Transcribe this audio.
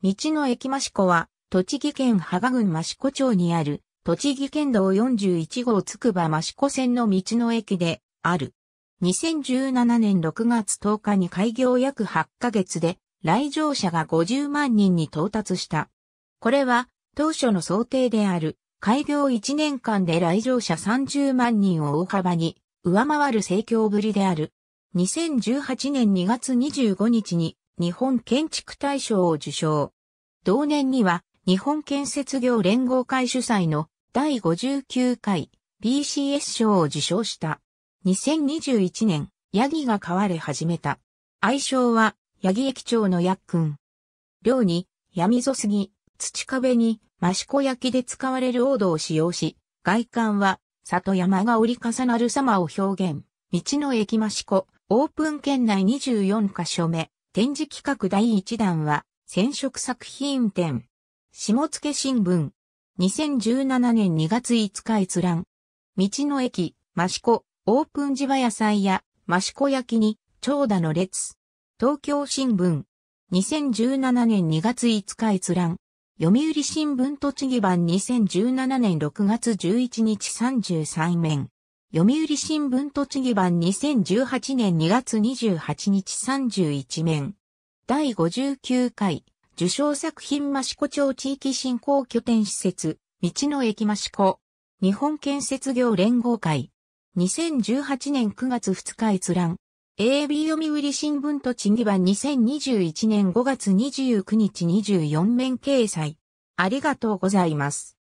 道の駅益子は、栃木県芳賀郡益子町にある、栃木県道41号つくば益子線の道の駅で、ある。2017年6月10日に開業約8ヶ月で、来場者が50万人に到達した。これは、当初の想定である、開業1年間で来場者30万人を大幅に上回る盛況ぶりである。2018年2月25日に日本建築大賞を受賞。同年には日本建設業連合会主催の第59回 BCS 賞を受賞した。2021年、ヤギが飼われ始めた。愛称は、ヤギ駅長のヤックン。寮に、闇ぞすぎ、土壁に、マシコ焼きで使われる王道を使用し、外観は、里山が折り重なる様を表現。道の駅マシコ、オープン圏内24カ所目。展示企画第1弾は、染色作品展。下野新聞。2017年2月5日閲覧。道の駅、益子、オープン地場野菜や、益子焼に、長蛇の列。東京新聞。2017年2月5日閲覧。読売新聞栃木版2017年6月11日33面。読売新聞栃木版2018年2月28日31面。第59回受賞作品益子町地域振興拠点施設、道の駅益子、日本建設業連合会、2018年9月2日閲覧、AB 読売新聞と地義は2021年5月29日24面掲載。ありがとうございます。